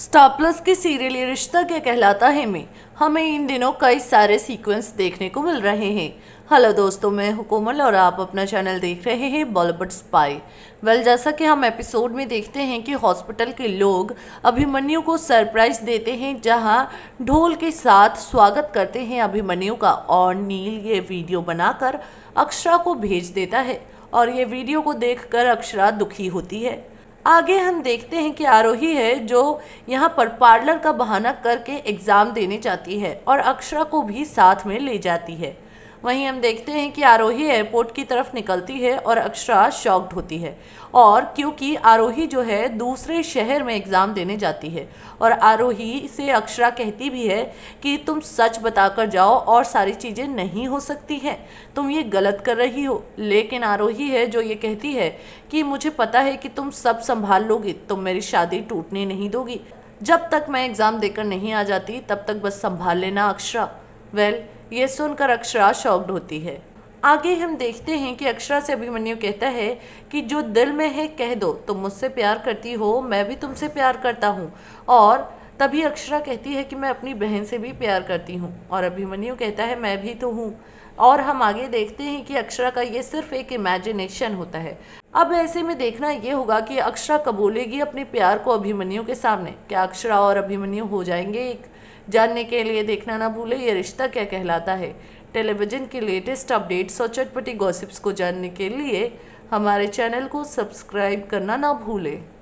star plus के serial ये रिश्ता क्या कहलाता है में हमें इन दिनों कई सारे सीक्वेंस देखने को मिल रहे हैं हेलो दोस्तों मैं हुकूमल और आप अपना चैनल देख रहे हैं बॉलीवुड स्पाई वेल जैसा कि हम एपिसोड में देखते हैं कि हॉस्पिटल के लोग अभिमन्यु को सरप्राइज देते हैं जहां ढोल के साथ स्वागत करते हैं अभिमन्यु का और नील ये वीडियो बनाकर अक्षरा को भेज देता है और ये वीडियो को देख अक्षरा दुखी होती है आगे हम देखते हैं कि आरोही है जो यहाँ पर पार्लर का बहाना करके एग्ज़ाम देने जाती है और अक्षरा को भी साथ में ले जाती है वहीं हम देखते हैं कि आरोही एयरपोर्ट की तरफ निकलती है और अक्षरा शॉक्ड होती है और क्योंकि आरोही जो है दूसरे शहर में एग्ज़ाम देने जाती है और आरोही से अक्षरा कहती भी है कि तुम सच बताकर जाओ और सारी चीज़ें नहीं हो सकती हैं तुम ये गलत कर रही हो लेकिन आरोही है जो ये कहती है कि मुझे पता है कि तुम सब संभाल लोगी तुम मेरी शादी टूटने नहीं दोगी जब तक मैं एग्ज़ाम देकर नहीं आ जाती तब तक बस संभाल लेना अक्षरा वेल ये सुनकर अक्षरा शॉक्ड होती है आगे हम देखते हैं कि अक्षरा से अभिमन्यु कहता है कि जो दिल में है कह दो तुम तो मुझसे प्यार करती हो मैं भी तुमसे प्यार करता हूँ और तभी अक्षरा कहती है कि मैं अपनी बहन से भी प्यार करती हूँ और अभिमन्यु कहता है मैं भी तो हूँ और हम आगे देखते हैं कि अक्षरा का ये सिर्फ एक इमेजिनेशन होता है अब ऐसे में देखना ये होगा कि अक्षरा कबूलेगी अपने प्यार को अभिमन्यु के सामने क्या अक्षरा और अभिमन्यु हो जाएंगे एक जानने के लिए देखना ना भूले ये रिश्ता क्या कहलाता है टेलीविज़न के लेटेस्ट अपडेट्स और चटपटी गॉसिप्स को जानने के लिए हमारे चैनल को सब्सक्राइब करना ना भूलें